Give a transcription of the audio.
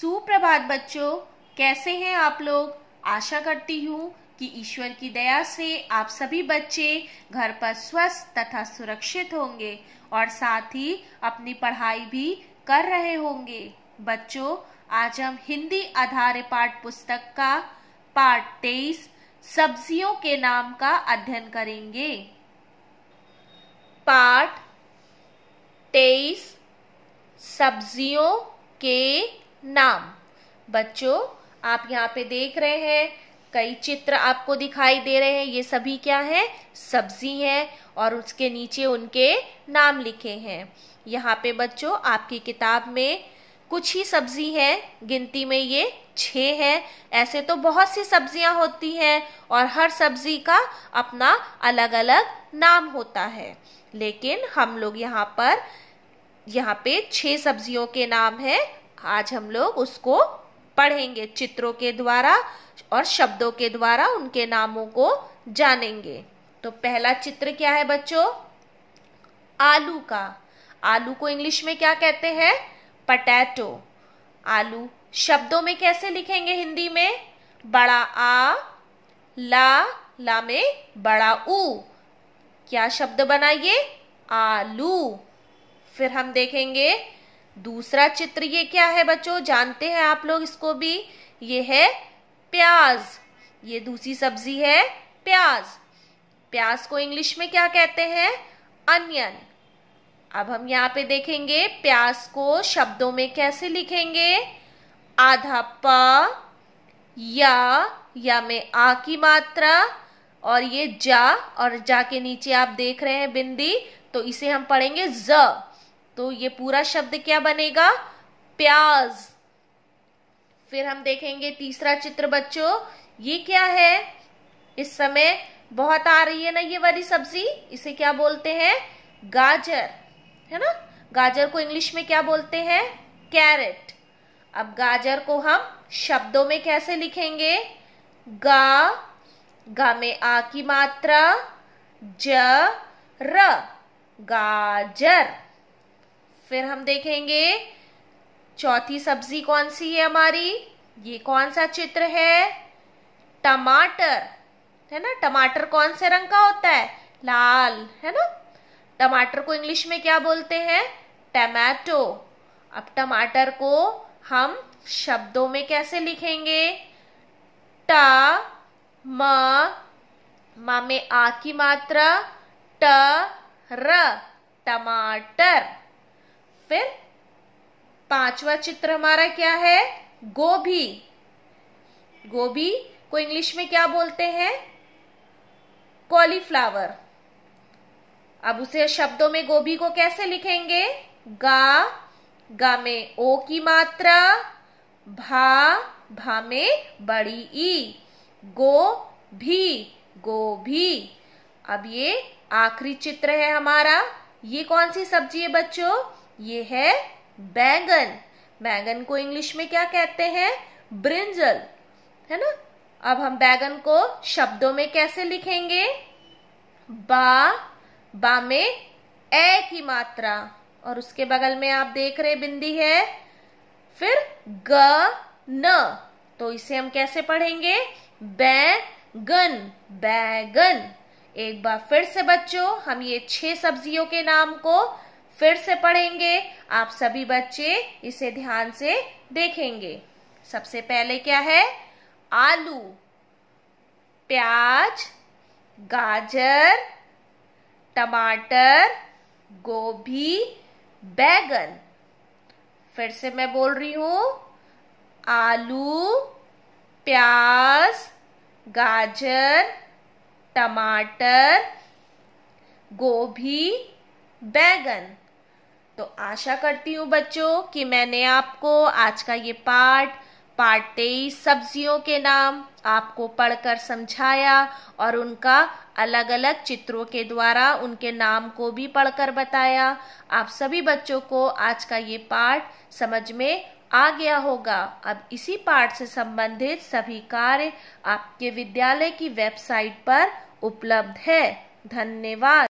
सुप्रभात बच्चों कैसे हैं आप लोग आशा करती हूँ कि ईश्वर की दया से आप सभी बच्चे घर पर स्वस्थ तथा सुरक्षित होंगे और साथ ही अपनी पढ़ाई भी कर रहे होंगे बच्चों आज हम हिंदी आधार पाठ पुस्तक का पाठ तेईस सब्जियों के नाम का अध्ययन करेंगे पाठ तेईस सब्जियों के नाम बच्चों आप यहाँ पे देख रहे हैं कई चित्र आपको दिखाई दे रहे हैं ये सभी क्या है सब्जी है और उसके नीचे उनके नाम लिखे हैं यहाँ पे बच्चों आपकी किताब में कुछ ही सब्जी है गिनती में ये छः है ऐसे तो बहुत सी सब्जियां होती हैं और हर सब्जी का अपना अलग अलग नाम होता है लेकिन हम लोग यहाँ पर यहाँ पे छः सब्जियों के नाम हैं आज हम लोग उसको पढ़ेंगे चित्रों के द्वारा और शब्दों के द्वारा उनके नामों को जानेंगे तो पहला चित्र क्या है बच्चों आलू का आलू को इंग्लिश में क्या कहते हैं पटैटो आलू शब्दों में कैसे लिखेंगे हिंदी में बड़ा आ ला ला में बड़ा ऊ क्या शब्द बनाइए आलू फिर हम देखेंगे दूसरा चित्र ये क्या है बच्चों जानते हैं आप लोग इसको भी ये है प्याज ये दूसरी सब्जी है प्याज प्याज को इंग्लिश में क्या कहते हैं अनियन अब हम यहाँ पे देखेंगे प्याज को शब्दों में कैसे लिखेंगे आधा प या या में आ की मात्रा और ये जा और जा के नीचे आप देख रहे हैं बिंदी तो इसे हम पढ़ेंगे ज तो ये पूरा शब्द क्या बनेगा प्याज फिर हम देखेंगे तीसरा चित्र बच्चों ये क्या है इस समय बहुत आ रही है ना ये वाली सब्जी इसे क्या बोलते हैं गाजर है ना गाजर को इंग्लिश में क्या बोलते हैं कैरेट अब गाजर को हम शब्दों में कैसे लिखेंगे गा गा में आ की मात्रा ज र गाजर फिर हम देखेंगे चौथी सब्जी कौन सी है हमारी ये कौन सा चित्र है टमाटर है ना टमाटर कौन से रंग का होता है लाल है ना टमाटर को इंग्लिश में क्या बोलते हैं टमाटो अब टमाटर को हम शब्दों में कैसे लिखेंगे ट म मा में आ की मात्रा ट र टमाटर फिर पांचवा चित्र हमारा क्या है गोभी गोभी को इंग्लिश में क्या बोलते हैं कॉलीफ्लावर अब उसे शब्दों में गोभी को कैसे लिखेंगे गा गा में ओ की मात्रा भा भा में बड़ी ई गो भी गो भी अब ये आखिरी चित्र है हमारा ये कौन सी सब्जी है बच्चों ये है बैंगन बैंगन को इंग्लिश में क्या कहते हैं ब्रिंजल है ना अब हम बैगन को शब्दों में कैसे लिखेंगे बा बा में ए की मात्रा और उसके बगल में आप देख रहे बिंदी है फिर ग न तो इसे हम कैसे पढ़ेंगे बैगन बैगन एक बार फिर से बच्चों हम ये छह सब्जियों के नाम को फिर से पढ़ेंगे आप सभी बच्चे इसे ध्यान से देखेंगे सबसे पहले क्या है आलू प्याज गाजर टमाटर गोभी बैगन फिर से मैं बोल रही हूं आलू प्याज गाजर टमाटर गोभी बैगन तो आशा करती हूँ बच्चों कि मैंने आपको आज का ये पाठ पार्ट तेईस सब्जियों के नाम आपको पढ़कर समझाया और उनका अलग अलग चित्रों के द्वारा उनके नाम को भी पढ़कर बताया आप सभी बच्चों को आज का ये पाठ समझ में आ गया होगा अब इसी पाठ से संबंधित सभी कार्य आपके विद्यालय की वेबसाइट पर उपलब्ध है धन्यवाद